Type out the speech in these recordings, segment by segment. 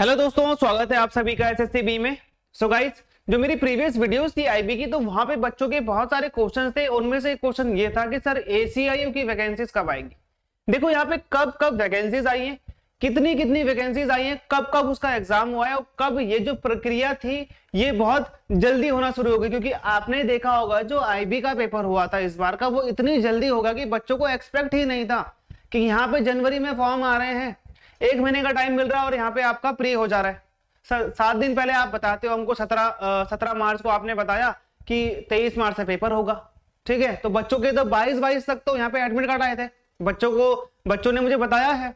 hello दोस्तों स्वागत है आप सभी का एसएससी बी में सो so गाइस जो मेरी प्रीवियस वीडियोस थी आईबी की तो वहां पे बच्चों के बहुत सारे क्वेश्चंस थे उनमें से क्वेश्चन ये था कि सर एसीआईएम की वैकेंसीज कब आएंगी देखो यहाँ पे कब कब वैकेंसीज आई है कितनी कितनी वैकेंसीज आई है कब कब उसका एग्जाम हुआ है और कब ये जो प्रक्रिया थी ये बहुत जल्दी होना शुरू होगी क्योंकि आपने देखा होगा जो आई का पेपर हुआ था इस बार का वो इतनी जल्दी होगा कि बच्चों को एक्सपेक्ट ही नहीं था कि यहाँ पे जनवरी में फॉर्म आ रहे हैं एक महीने का टाइम मिल रहा है और यहाँ पे आपका प्री हो जा रहा है सात दिन पहले आप बताते हो हमको सत्रह सत्रह मार्च को आपने बताया कि तेईस मार्च से पेपर होगा ठीक है तो बच्चों के तो बाईस बाईस तक तो यहाँ पे एडमिट कार्ड आए थे बच्चों को बच्चों ने मुझे बताया है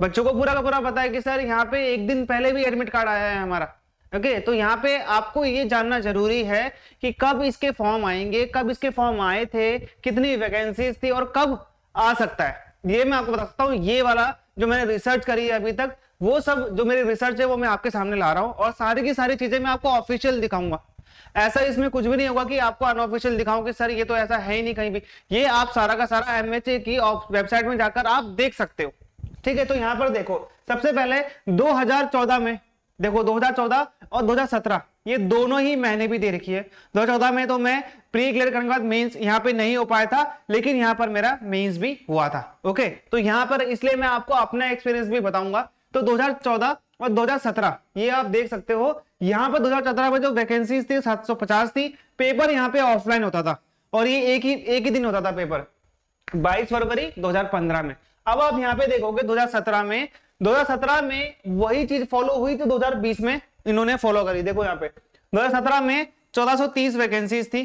बच्चों को पूरा का पूरा बताया कि सर यहाँ पे एक दिन पहले भी एडमिट कार्ड आया है हमारा ओके तो यहाँ पे आपको ये जानना जरूरी है कि कब इसके फॉर्म आएंगे कब इसके फॉर्म आए थे कितनी वैकेंसीज थी और कब आ सकता है ये मैं आपको बता सकता हूँ ये वाला जो मैंने रिसर्च करी है अभी तक वो सब जो मेरी रिसर्च है वो मैं आपके सामने ला रहा हूँ और सारी की सारी चीजें मैं आपको ऑफिशियल दिखाऊंगा ऐसा इसमें कुछ भी नहीं होगा कि आपको अनऑफिशियल दिखाऊं कि सर ये तो ऐसा है ही नहीं कहीं भी ये आप सारा का सारा एम की वेबसाइट में जाकर आप देख सकते हो ठीक है तो यहाँ पर देखो सबसे पहले 2014 में देखो 2014 और 2017 ये दोनों ही मैंने भी दे रखी है 2014 में तो मैं प्री क्लियर करने के बाद मेंस यहाँ पे नहीं हो पाया था लेकिन यहाँ पर मेरा मेंस भी हुआ था ओके तो यहाँ पर इसलिए मैं आपको अपना एक्सपीरियंस भी बताऊंगा तो 2014 और 2017 ये आप देख सकते हो यहाँ पर 2014 में जो वैकेंसी थी सात थी पेपर यहाँ पे ऑफलाइन होता था और ये एक ही एक ही दिन होता था पेपर बाईस फरवरी दो में अब आप यहाँ पे देखोगे दो में 2017 में वही चीज फॉलो हुई तो 2020 में इन्होंने फॉलो करी देखो यहाँ पे 2017 में 1430 वैकेंसीज थी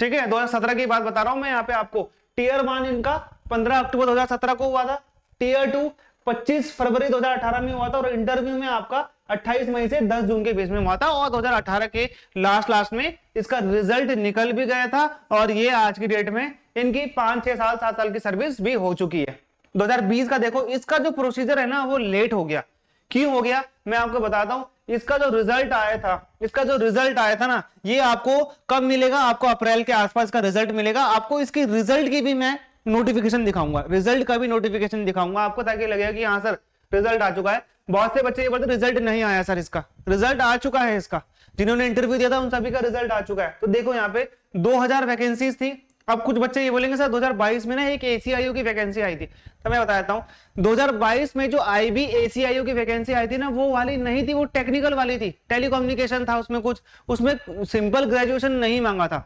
ठीक है 2017 की बात बता रहा हूं मैं यहाँ पे आपको टीयर वन इनका 15 अक्टूबर 2017 को हुआ था टीयर टू 25 फरवरी 2018 में हुआ था और इंटरव्यू में आपका 28 मई से 10 जून के बीच में हुआ था और 2018 के लास्ट लास्ट में इसका रिजल्ट निकल भी गया था और ये आज की डेट में इनकी पांच छह साल सात साल की सर्विस भी हो चुकी है 2020 का देखो इसका जो प्रोसीजर है ना वो लेट हो गया क्यों हो गया मैं आपको बताता हूं इसका जो रिजल्ट आया था इसका जो रिजल्ट आया था ना ये आपको कब मिलेगा आपको अप्रैल के आसपास का रिजल्ट मिलेगा आपको इसकी रिजल्ट की भी मैं नोटिफिकेशन दिखाऊंगा रिजल्ट का भी नोटिफिकेशन दिखाऊंगा आपको ताकि लगेगा कि हाँ सर रिजल्ट आ चुका है बहुत से बच्चे ये बोलते रिजल्ट नहीं आया सर इसका रिजल्ट आ चुका है इसका जिन्होंने इंटरव्यू दिया था उन सभी का रिजल्ट आ चुका है तो देखो यहाँ पे 2000 वैकेंसीज थी अब कुछ बच्चे ये बोलेंगे सर 2022 में ना एक एसीआईओ की वैकेंसी आई थी तो मैं बताता हूँ 2022 में जो आई बी एसीआईओ की वैकेंसी आई थी ना वो वाली नहीं थी वो टेक्निकल वाली थी टेलीकोम्युनिकेशन था उसमें कुछ उसमें सिंपल ग्रेजुएशन नहीं मांगा था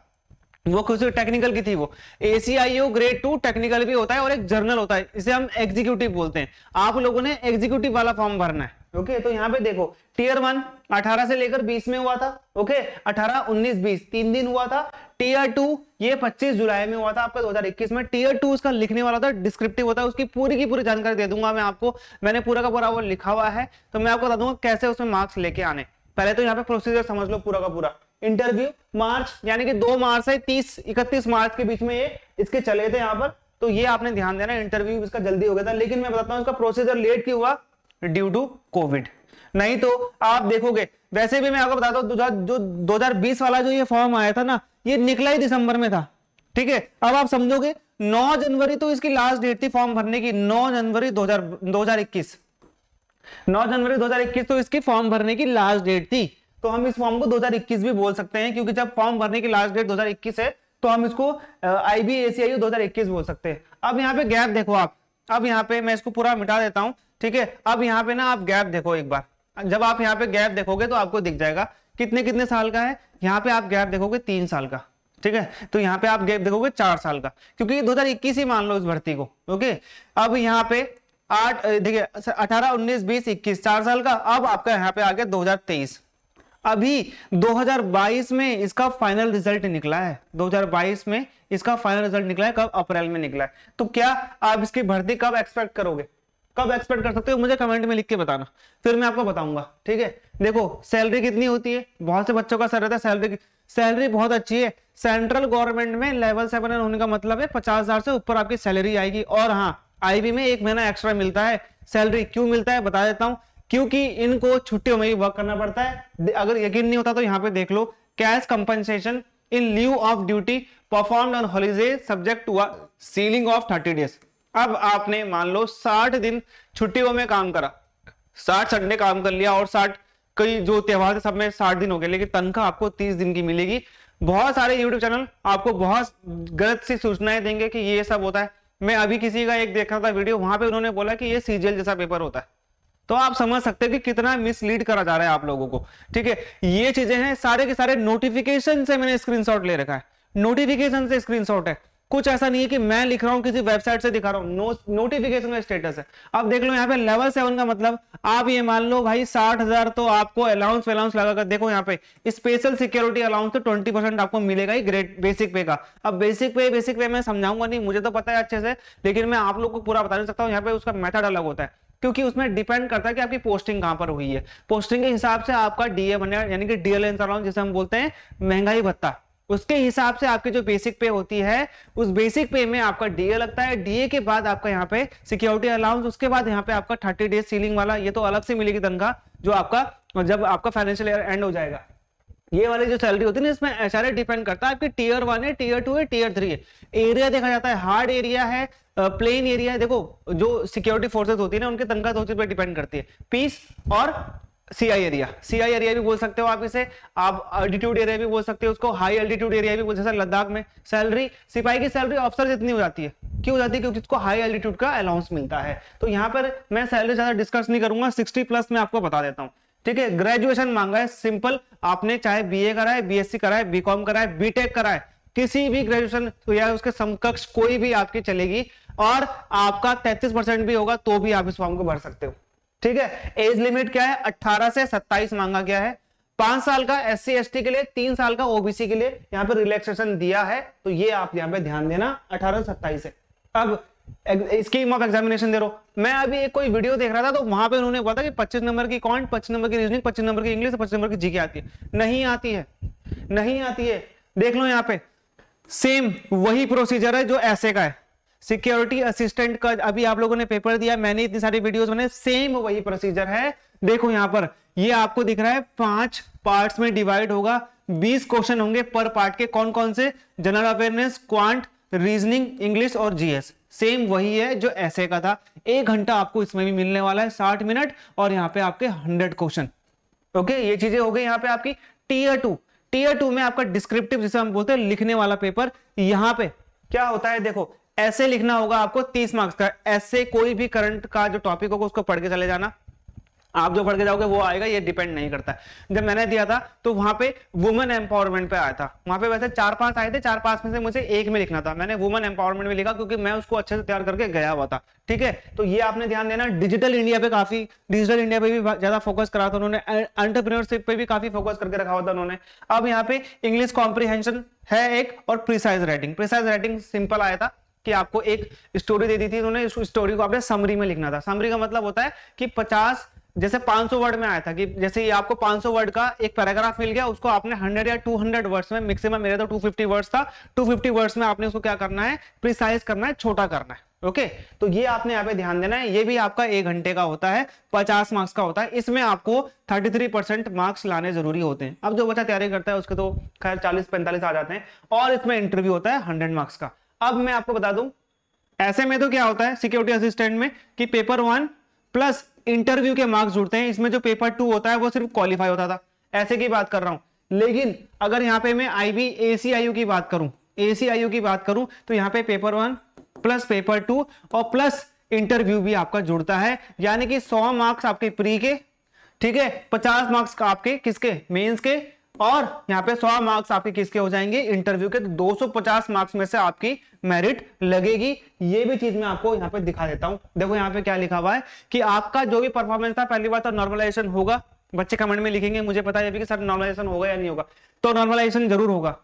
वो कुछ टेक्निकल की थी वो एसीआईओ ग्रेड टू टेक्निकल भी होता है और एक जर्नल होता है इसे हम एग्जीक्यूटिव बोलते हैं आप लोगों ने एग्जीक्यूटिव वाला फॉर्म भरना है ओके तो यहाँ पे देखो टीयर वन 18 से लेकर 20 में हुआ था ओके अठारह 18 19 20 तीन दिन हुआ था टीयर टू ये 25 जुलाई में हुआ था आपका 2021 में टीयर टू उसका लिखने वाला था डिस्क्रिप्टिव होता है उसकी पूरी की पूरी जानकारी दे दूंगा मैं आपको मैंने पूरा का पूरा वो लिखा हुआ है तो मैं आपको बता दूंगा कैसे उसमें मार्क्स लेके आने पहले तो यहाँ पे प्रोसीजर समझ लो पूरा का पूरा इंटरव्यू मार्च यानी कि दो मार्च से तीस इकतीस मार्च के बीच में ये इसके चले थे यहाँ पर तो ये आपने ध्यान देना इंटरव्यू इसका जल्दी हो गया था लेकिन मैं बताता हूँ इसका प्रोसीजर लेट क्यों हुआ ड्यू टू कोविड नहीं तो आप देखोगे वैसे भी मैं आपको बताता हूँ जो 2020 वाला जो ये फॉर्म आया था ना ये निकला ही दिसंबर में था ठीक है अब आप समझोगे 9 जनवरी तो इसकी लास्ट डेट थी फॉर्म भरने की 9 जनवरी 2021 9 जनवरी 2021 तो इसकी फॉर्म भरने की लास्ट डेट थी तो हम इस फॉर्म को 2021 भी बोल सकते हैं क्योंकि जब फॉर्म भरने की लास्ट डेट 2021 है तो हम इसको हजार इक्कीस बोल सकते हैं अब यहाँ पे गैप देखो आप अब यहाँ पे मैं इसको पूरा मिटा देता हूँ ठीक है अब यहाँ पे ना आप गैप देखो एक बार जब आप यहाँ पे गैप देखोगे तो आपको दिख जाएगा कितने कितने साल का है यहाँ पे आप गैप देखोगे तीन साल का ठीक है तो यहाँ पे आप गैप देखोगे चार साल का क्योंकि इक्कीस ही मान लो इस भर्ती को ओके अब यहाँ पे आठ देखिए अठारह उन्नीस बीस इक्कीस चार साल का अब आपका यहाँ पे आ गया तेईस अभी 2022 में इसका फाइनल रिजल्ट निकला है 2022 में इसका फाइनल रिजल्ट निकला है कब अप्रैल में निकला है तो क्या आप इसकी भर्ती कब एक्सपेक्ट करोगे कब एक्सपेक्ट कर सकते हो मुझे कमेंट में लिख के बताना फिर मैं आपको बताऊंगा ठीक है देखो सैलरी कितनी होती है बहुत से बच्चों का सर रहता है सैलरी सैलरी बहुत अच्छी है सेंट्रल गवर्नमेंट में लेवल सेवन होने का मतलब है पचास हजार से ऊपर आपकी सैलरी आएगी और हाँ आईबी में एक महीना एक्स्ट्रा मिलता है सैलरी क्यों मिलता है बता देता हूँ क्योंकि इनको छुट्टियों में ही वर्क करना पड़ता है अगर यकीन नहीं होता तो यहाँ पे देख लो cash compensation in leave of duty perform on holiday subject to ceiling of thirty days अब आपने मान लो साठ दिन छुट्टियों में काम करा साठ संडे काम कर लिया और साठ कई जो त्यौहार सब में साठ दिन हो गए लेकिन तनख्वाह आपको तीस दिन की मिलेगी बहुत सारे यूट्यूब चैनल आपको बहुत गलत सी सूचनाएं देंगे कि ये सब होता है मैं अभी किसी का एक देख रहा था वीडियो वहां पे उन्होंने बोला कि ये सीजीएल जैसा पेपर होता है तो आप समझ सकते हैं कि कितना मिसलीड करा जा रहा है आप लोगों को ठीक है ये चीजें हैं सारे के सारे नोटिफिकेशन से मैंने स्क्रीनशॉट ले रखा है नोटिफिकेशन से स्क्रीनशॉट है कुछ ऐसा नहीं है कि मैं लिख रहा हूं किसी वेबसाइट से दिखा रहा हूं नो, नोटिफिकेशन का स्टेटस है अब देख लो यहाँ पे लेवल सेवन का मतलब आप ये मान लो भाई साठ हजार तो आपको अलाउंस वेलाउंस लगाकर देखो यहाँ पे स्पेशल सिक्योरिटी अलाउंस तो ट्वेंटी परसेंट आपको मिलेगा ही ग्रेट बेसिक पे का अब बेसिक पे बेसिक पे मैं समझाऊंगा नहीं मुझे तो पता है अच्छे से लेकिन मैं आप लोग को पूरा बता नहीं सकता हूँ यहाँ पे उसका मेथड अलग होता है क्योंकि उसमें डिपेंड करता है कि आपकी पोस्टिंग कहां पर हुई है पोस्टिंग के हिसाब से आपका डीए बनेगा यानी कि डीएलएन अलाउंस जिसे हम बोलते हैं महंगाई भत्ता उसके हिसाब से आपके जो बेसिक पे होती है उस बेसिक पे में आपका डीए लगता है डीए के बाद आपका यहाँ पे सिक्योरिटी अलाउंस उसके बाद यहाँ पे आपका थर्टी डेज सीलिंग वाला ये तो अलग से मिलेगी तनखा जो आपका जब आपका फाइनेंशियल ईयर एंड हो जाएगा ये वाली जो सैलरी होती है ना इसमें एच डिपेंड करता है आपके टीयर वन है टीयर टू है टीयर थ्री है एरिया देखा जाता है हार्ड एरिया है प्लेन एरिया है देखो जो सिक्योरिटी फोर्सेस होती है ना उनकी तनखा दो चीज पर डिपेंड करती है पीस और सीआई एरिया सीआई एरिया भी बोल सकते हो आप इसे आप अल्टीट्यूड एरिया भी बोल सकते हो उसको हाई अल्टीट्यूड एरिया भी बोल सकते लद्दाख में सैलरी सिपाही की सैलरी ऑफिसर जितनी हो जाती है क्यों हो जाती है क्योंकि उसको हाई अल्टीट्यूड का अलाउंस मिलता है तो यहाँ पर मैं सैलरी ज्यादा डिस्कस नहीं करूंगा सिक्सटी प्लस मैं आपको बता देता हूँ ठीक है ग्रेजुएशन मांगा है सिंपल आपने चाहे ए कराए बी बीएससी सी कराए बी कॉम कराए बीटेक टेक कराए किसी भी ग्रेजुएशन या उसके समकक्ष कोई भी आपकी चलेगी और आपका तैतीस परसेंट भी होगा तो भी आप इस फॉर्म को भर सकते हो ठीक है एज लिमिट क्या है 18 से 27 मांगा गया है पांच साल का एस सी के लिए तीन साल का ओबीसी के लिए यहां पर रिलैक्सेशन दिया है तो ये आप यहां पे ध्यान देना अठारह सत्ताईस है अब इसकी मॉक एग्जामिनेशन दे रो मैं अभी एक कोई वीडियो देख रहा था तो वहां पे उन्होंने बोला था कि 25 नंबर की कॉन्ट 25 नंबर की रीजनिंग 25 नंबर की इंग्लिश 25 नंबर की जीके आती है नहीं आती है नहीं आती है देख लो यहाँ पे सेम वही प्रोसीजर है जो ऐसे का है सिक्योरिटी असिस्टेंट का अभी आप लोगों ने पेपर दिया मैंने इतनी सारी वीडियोस बने सेम वही प्रोसीजर है देखो यहां पर ये आपको दिख रहा है पांच पार्ट्स में डिवाइड होगा बीस क्वेश्चन होंगे पर पार्ट के कौन कौन से general awareness quant reasoning English और जीएस सेम वही है जो ऐसे का था एक घंटा आपको इसमें भी मिलने वाला है साठ मिनट और यहाँ पे आपके हंड्रेड क्वेश्चन ओके ये चीजें हो गई यहाँ पे आपकी टीयर टू टीयर टू में आपका डिस्क्रिप्टिव जिसे हम बोलते हैं लिखने वाला पेपर यहाँ पे क्या होता है देखो ऐसे लिखना होगा आपको तीस मार्क्स का ऐसे कोई भी करंट का जो टॉपिक होगा उसको पढ़ के चले जाना आप जो पढ़ के जाओगे वो आएगा ये डिपेंड नहीं करता है जब मैंने दिया था तो वहां पे वुमेन एम्पावरमेंट पे आया था वहां पे वैसे चार पांच आए थे चार पांच में से मुझे एक में लिखना था मैंने वुमेन एम्पावरमेंट में लिखा क्योंकि मैं उसको अच्छे से तैयार करके गया हुआ था ठीक है तो ये आपने ध्यान देना डिजिटल इंडिया पे काफी डिजिटल इंडिया पे भी ज्यादा फोकस करा था उन्होंने एंटरप्रीनरशिप पे भी काफी फोकस करके रखा हुआ था उन्होंने अब यहाँ पे इंग्लिश कॉम्प्रीहेंशन है एक और precise writing precise writing simple आया था कि आपको एक स्टोरी दे दी थी उन्होंने इस स्टोरी को आपने समरी में लिखना था समरी का मतलब होता है कि 50 जैसे 500 वर्ड में आया था कि जैसे ये आपको 500 वर्ड का एक पैराग्राफ मिल गया उसको आपने 100 या 200 वर्ड्स में मिक्सिम मेरे तो 250 वर्ड्स था 250 वर्ड्स में आपने उसको क्या करना है प्रिसाइज करना है छोटा करना है ओके तो ये आपने यहाँ पे ध्यान देना है ये भी आपका एक घंटे का होता है पचास मार्क्स का होता है इसमें आपको थर्टी थ्री परसेंट मार्क्स लाने जरूरी होते हैं अब जो बच्चा तैयारी करता है उसके तो खैर चालीस पैंतालीस आ जाते हैं और इसमें इंटरव्यू होता है हंड्रेड मार्क्स का अब मैं आपको बता दूं ऐसे में तो क्या होता है सिक्योरिटी असिस्टेंट में कि पेपर वन प्लस इंटरव्यू के मार्क्स जुड़ते हैं इसमें जो पेपर टू होता है वो सिर्फ क्वालिफाई होता था ऐसे की बात कर रहा हूं लेकिन अगर यहां पे मैं आईबी एसीआईयू की बात करूं एसीआईयू की बात करूं तो यहां पे paper one plus paper two और प्लस इंटरव्यू भी आपका जुड़ता है यानी कि सौ मार्क्स आपके प्री के ठीक है पचास मार्क्स आपके किसके मेन्स के और यहाँ पे 100 मार्क्स आपके किसके हो जाएंगे इंटरव्यू के तो 250 मार्क्स में से आपकी मेरिट लगेगी ये भी चीज मैं आपको यहाँ पे दिखा देता हूँ देखो यहाँ पे क्या लिखा हुआ है कि आपका जो भी परफॉर्मेंस था पहली बार तो नॉर्मलाइजेशन होगा बच्चे कमेंट में लिखेंगे मुझे पता है कि सर नॉर्मलाइजेशन होगा या नहीं होगा तो नॉर्मलाइजेशन जरूर होगा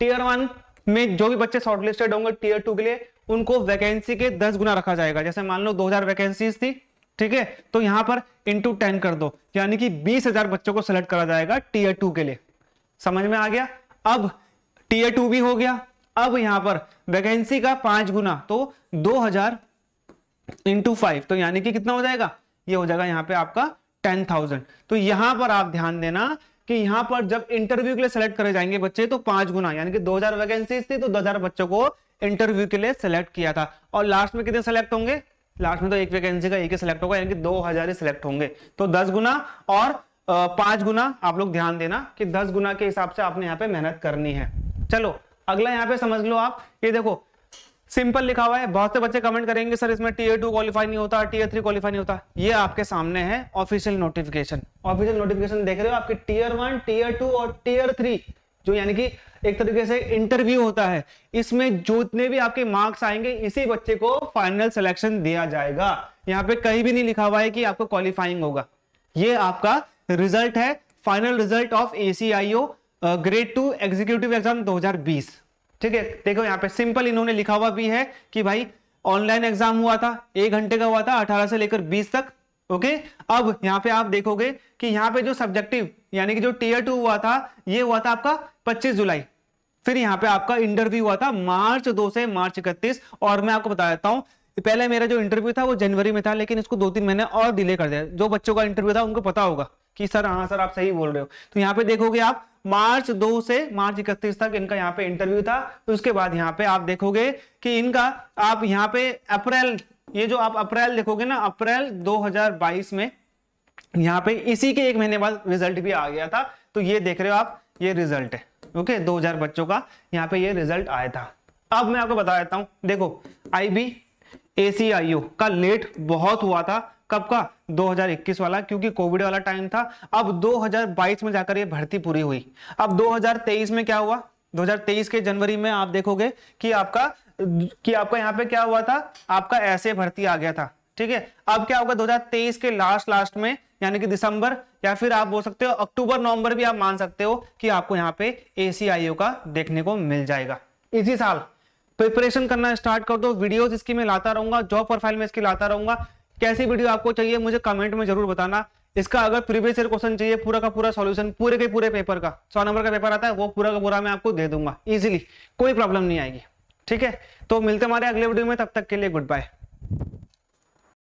टीयर वन में जो भी बच्चे शॉर्टलिस्टेड होंगे टीयर टू के लिए उनको वैकेंसी के दस गुना रखा जाएगा जैसे मान लो दो वैकेंसी थी ठीक है तो यहां पर इंटू टेन कर दो यानी कि बीस हजार बच्चों को सिलेक्ट करा जाएगा टीयर टू के लिए समझ में आ गया अब टीयर टू भी हो गया अब यहां पर वैकेंसी का पांच गुना तो दो हजार इंटू फाइव तो यानी कि कितना हो जाएगा ये हो जाएगा यहां पे आपका टेन थाउजेंड तो यहां पर आप ध्यान देना कि यहाँ पर जब इंटरव्यू के लिए सेलेक्ट करे जाएंगे बच्चे तो पांच गुना यानी कि 2000 वैकेंसी थी तो 2000 बच्चों को इंटरव्यू के लिए सेलेक्ट किया था और लास्ट में कितने सेलेक्ट होंगे लास्ट में तो एक वैकेंसी का एक ही सिलेक्ट होगा यानी कि हजार ही सिलेक्ट होंगे तो दस गुना और पांच गुना आप लोग ध्यान देना कि दस गुना के हिसाब से आपने यहाँ पे मेहनत करनी है चलो अगला यहाँ पे समझ लो आप ये देखो सिंपल लिखा हुआ है बहुत से बच्चे कमेंट करेंगे सर इसमें टीए टू क्वालिफाई नहीं होता टीए थ्री क्वालिफाई नहीं होता ये आपके सामने है ऑफिशियल नोटिफिकेशन ऑफिशियल नोटिफिकेशन देख रहे हो आपके टीयर वन टीयर टू और टीयर थ्री जो यानी कि एक तरीके से इंटरव्यू होता है इसमें जितने भी आपके मार्क्स आएंगे इसी बच्चे को फाइनल सिलेक्शन दिया जाएगा यहाँ पे कहीं भी नहीं लिखा हुआ है कि आपको क्वालिफाइंग होगा ये आपका रिजल्ट है final result of ACIO grade two executive exam 2020 ठीक है देखो यहाँ पे सिंपल इन्होंने लिखा हुआ भी है कि भाई ऑनलाइन एग्जाम हुआ था एक घंटे का हुआ था 18 से लेकर 20 तक ओके अब यहाँ पे आप देखोगे कि यहाँ पे जो सब्जेक्टिव यानी कि जो टीयर टू हुआ था ये हुआ था आपका 25 जुलाई फिर यहाँ पे आपका इंटरव्यू हुआ था मार्च दो से मार्च इकतीस और मैं आपको बता देता हूँ पहले मेरा जो इंटरव्यू था वो जनवरी में था लेकिन इसको दो तीन महीने और डिले कर दिया जो बच्चों का इंटरव्यू था उनको पता होगा कि सर हाँ सर आप सही बोल रहे हो तो यहाँ पे देखोगे आप मार्च दो से मार्च इकतीस तक इनका यहाँ पे इंटरव्यू था तो उसके बाद यहाँ पे आप देखोगे कि इनका आप यहाँ पे अप्रैल ये जो आप अप्रैल देखोगे ना अप्रैल 2022 में यहाँ पे इसी के एक महीने बाद रिजल्ट भी आ गया था तो ये देख रहे हो आप ये रिजल्ट है ओके 2000 बच्चों का यहाँ पे ये रिजल्ट आया था अब मैं आपको बता देता हूँ देखो आई बी एसीआईओ का लेट बहुत हुआ था कब का 2021 वाला क्योंकि कोविड वाला टाइम था अब 2022 में जाकर ये भर्ती पूरी हुई अब 2023 में क्या हुआ 2023 के जनवरी में आप देखोगे कि आपका कि आपका यहाँ पे क्या हुआ था आपका ऐसे भर्ती आ गया था ठीक है अब क्या होगा 2023 के लास्ट लास्ट में यानी कि दिसंबर या फिर आप बोल सकते हो अक्टूबर नवंबर भी आप मान सकते हो कि आपको यहाँ पे ए का देखने को मिल जाएगा इसी साल प्रिपरेशन करना स्टार्ट कर दो वीडियोस इसकी मैं लाता रहूंगा जॉब प्रोफाइल में इसकी लाता रहूंगा कैसी वीडियो आपको चाहिए मुझे कमेंट में जरूर बताना इसका अगर प्रीवियस ईयर क्वेश्चन चाहिए पूरा का पूरा सॉल्यूशन पूरे के पूरे पेपर का सौ नंबर का पेपर आता है वो पूरा का पूरा मैं आपको दे दूंगा इजीली कोई प्रॉब्लम नहीं आएगी ठीक है तो मिलते हमारे अगले वीडियो में तब तक के लिए गुड बाय